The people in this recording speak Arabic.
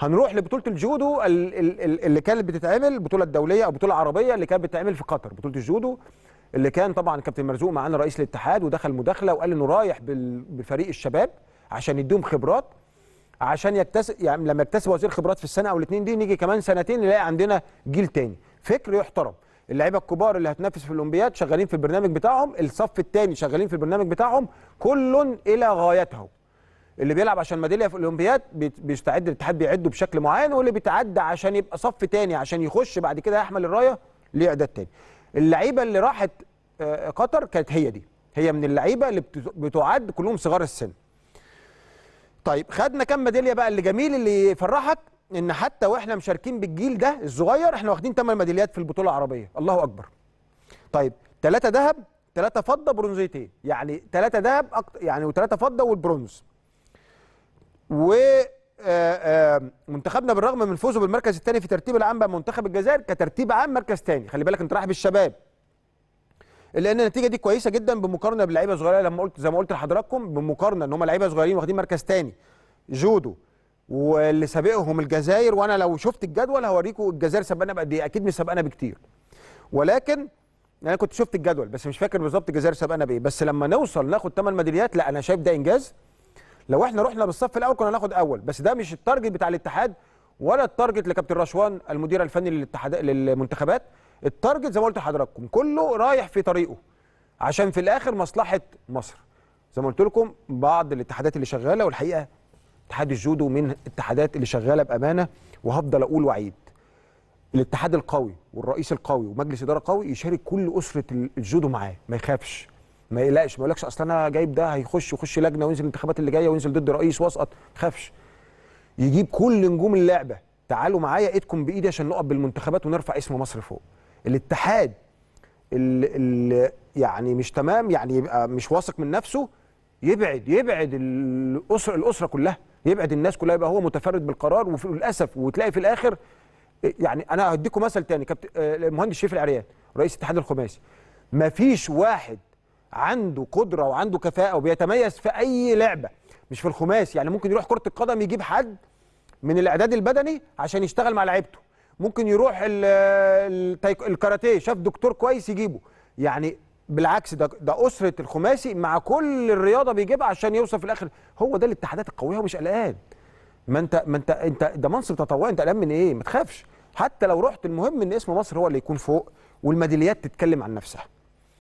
هنروح لبطوله الجودو اللي كانت بتتعمل البطوله الدوليه او البطوله العربيه اللي كانت بتتعمل في قطر بطوله الجودو اللي كان طبعا كابتن مرزوق معانا رئيس الاتحاد ودخل مداخله وقال انه رايح بفريق الشباب عشان يديهم خبرات عشان يكتسب يعني لما يكتسب وزير خبرات في السنه او الاثنين دي نيجي كمان سنتين نلاقي عندنا جيل تاني فكر يحترم اللعيبه الكبار اللي هتنافس في الاولمبياد شغالين في البرنامج بتاعهم الصف الثاني شغالين في البرنامج بتاعهم كل الى غايته اللي بيلعب عشان ميداليه في الاولمبياد بيستعد الاتحاد بيعده بشكل معين واللي بيتعدى عشان يبقى صف تاني عشان يخش بعد كده يحمل الرايه ليه اعداد تاني اللعيبه اللي راحت آه، قطر كانت هي دي هي من اللعيبه اللي بتعد كلهم صغار السن طيب خدنا كام ميداليه بقى اللي جميل اللي يفرحك ان حتى واحنا مشاركين بالجيل ده الصغير احنا واخدين 8 ميداليات في البطوله العربيه الله اكبر طيب 3 ذهب 3 فضه برونزيتين يعني 3 ذهب يعني و3 فضه والبرونز و آه، آه، منتخبنا بالرغم من فوزه بالمركز الثاني في ترتيب العام بقى منتخب الجزائر كترتيب عام مركز ثاني خلي بالك انت رايح بالشباب لان النتيجه دي كويسه جدا بمقارنه باللعيبه الصغيره لما قلت زي ما قلت لحضراتكم بمقارنه ان هم لعيبه صغيرين واخدين مركز ثاني جودو واللي سابقهم الجزائر وانا لو شفت الجدول هوريكم الجزائر سبقنا بقد ايه اكيد مش سبقنا بكتير ولكن انا كنت شفت الجدول بس مش فاكر بالظبط الجزائر سبقنا بايه بس لما نوصل ناخد 8 ميداليات لا انا شايف ده انجاز لو احنا رحنا بالصف الاول كنا هناخد اول بس ده مش التارجت بتاع الاتحاد ولا التارجت لكابتن رشوان المدير الفني للاتحاد للمنتخبات التارجت زي ما قلت لحضراتكم كله رايح في طريقه عشان في الاخر مصلحه مصر زي ما قلت لكم بعض الاتحادات اللي شغاله والحقيقه اتحاد الجودو من الاتحادات اللي شغاله بامانه وهفضل اقول واعيد الاتحاد القوي والرئيس القوي ومجلس اداره قوي يشارك كل اسره الجودو معاه ما يخافش ما يقلقش ما يقولكش اصل انا جايب ده هيخش يخش لجنه وينزل الانتخابات اللي جايه وينزل ضد رئيس واسقط ما تخافش يجيب كل نجوم اللعبه تعالوا معايا ايدكم بايدي عشان نقف بالمنتخبات ونرفع اسم مصر فوق الاتحاد اللي, يعني مش تمام يعني يبقى مش واثق من نفسه يبعد يبعد الاسره الاسره كلها يبعد الناس كلها يبقى هو متفرد بالقرار وللاسف وتلاقي في الاخر يعني انا هديكم مثل تاني كابتن آه، المهندس شريف العريان رئيس اتحاد الخماسي ما فيش واحد عنده قدره وعنده كفاءه وبيتميز في اي لعبه مش في الخماس يعني ممكن يروح كره القدم يجيب حد من الاعداد البدني عشان يشتغل مع لعيبته ممكن يروح الكاراتيه شاف دكتور كويس يجيبه يعني بالعكس ده ده اسره الخماسي مع كل الرياضه بيجيبها عشان يوصل في الاخر هو ده الاتحادات القويه ومش قلقان ما انت ما انت انت ده منصب تطوعي انت قلقان من ايه ما تخافش حتى لو رحت المهم ان اسم مصر هو اللي يكون فوق والميداليات تتكلم عن نفسها